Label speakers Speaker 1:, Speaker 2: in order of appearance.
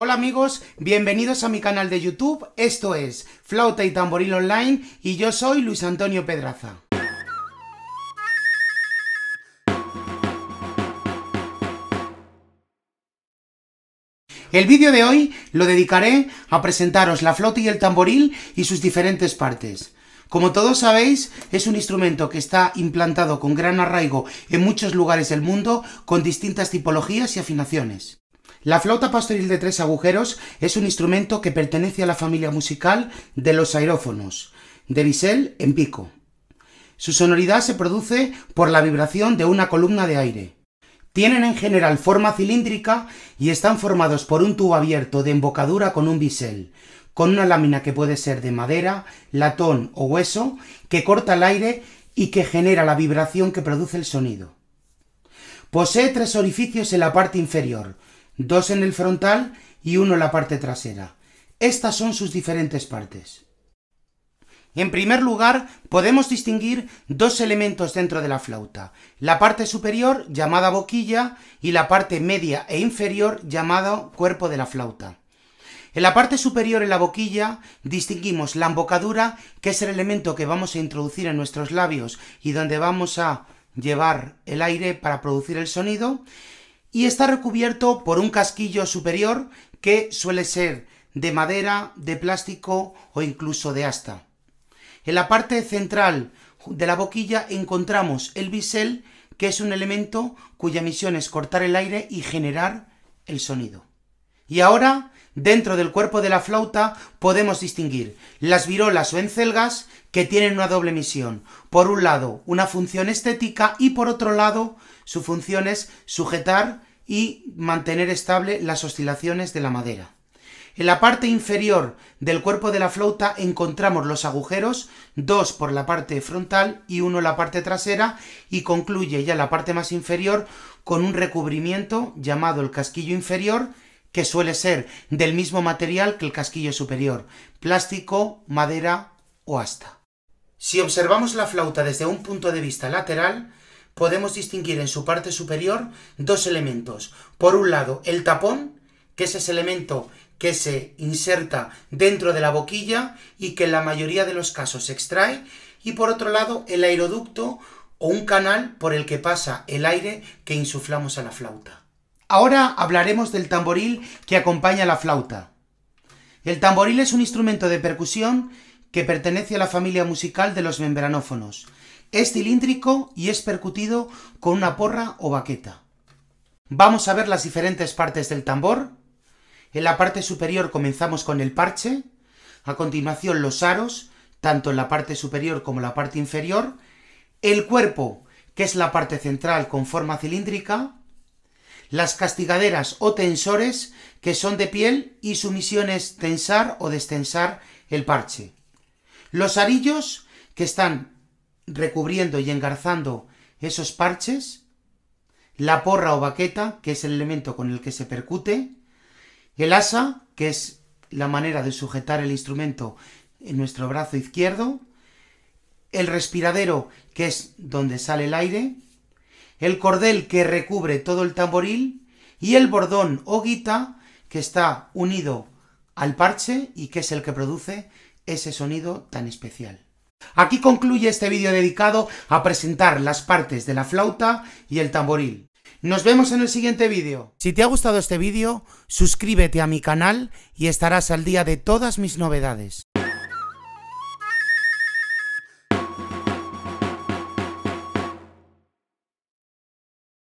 Speaker 1: Hola amigos, bienvenidos a mi canal de YouTube, esto es Flauta y Tamboril Online y yo soy Luis Antonio Pedraza. El vídeo de hoy lo dedicaré a presentaros la flauta y el tamboril y sus diferentes partes. Como todos sabéis, es un instrumento que está implantado con gran arraigo en muchos lugares del mundo con distintas tipologías y afinaciones. La flauta pastoril de tres agujeros es un instrumento que pertenece a la familia musical de los aerófonos, de bisel en pico. Su sonoridad se produce por la vibración de una columna de aire. Tienen en general forma cilíndrica y están formados por un tubo abierto de embocadura con un bisel, con una lámina que puede ser de madera, latón o hueso, que corta el aire y que genera la vibración que produce el sonido. Posee tres orificios en la parte inferior, dos en el frontal y uno en la parte trasera. Estas son sus diferentes partes. En primer lugar, podemos distinguir dos elementos dentro de la flauta, la parte superior llamada boquilla y la parte media e inferior llamado cuerpo de la flauta. En la parte superior en la boquilla distinguimos la embocadura, que es el elemento que vamos a introducir en nuestros labios y donde vamos a llevar el aire para producir el sonido, y está recubierto por un casquillo superior que suele ser de madera, de plástico o incluso de asta. En la parte central de la boquilla encontramos el bisel, que es un elemento cuya misión es cortar el aire y generar el sonido. Y ahora, dentro del cuerpo de la flauta, podemos distinguir las virolas o encelgas que tienen una doble misión. Por un lado, una función estética y por otro lado, su función es sujetar y mantener estable las oscilaciones de la madera. En la parte inferior del cuerpo de la flauta encontramos los agujeros, dos por la parte frontal y uno en la parte trasera, y concluye ya la parte más inferior con un recubrimiento llamado el casquillo inferior, que suele ser del mismo material que el casquillo superior, plástico, madera o asta. Si observamos la flauta desde un punto de vista lateral, podemos distinguir en su parte superior dos elementos. Por un lado, el tapón, que es ese elemento que se inserta dentro de la boquilla y que en la mayoría de los casos se extrae, y por otro lado, el aeroducto o un canal por el que pasa el aire que insuflamos a la flauta. Ahora hablaremos del tamboril que acompaña la flauta. El tamboril es un instrumento de percusión que pertenece a la familia musical de los membranófonos. Es cilíndrico y es percutido con una porra o baqueta. Vamos a ver las diferentes partes del tambor. En la parte superior comenzamos con el parche, a continuación los aros, tanto en la parte superior como en la parte inferior, el cuerpo, que es la parte central con forma cilíndrica, las castigaderas o tensores que son de piel y su misión es tensar o destensar el parche. Los arillos que están recubriendo y engarzando esos parches, la porra o baqueta, que es el elemento con el que se percute, el asa, que es la manera de sujetar el instrumento en nuestro brazo izquierdo, el respiradero, que es donde sale el aire, el cordel que recubre todo el tamboril y el bordón o guita que está unido al parche y que es el que produce ese sonido tan especial. Aquí concluye este vídeo dedicado a presentar las partes de la flauta y el tamboril. Nos vemos en el siguiente vídeo. Si te ha gustado este vídeo, suscríbete a mi canal y estarás al día de todas mis novedades.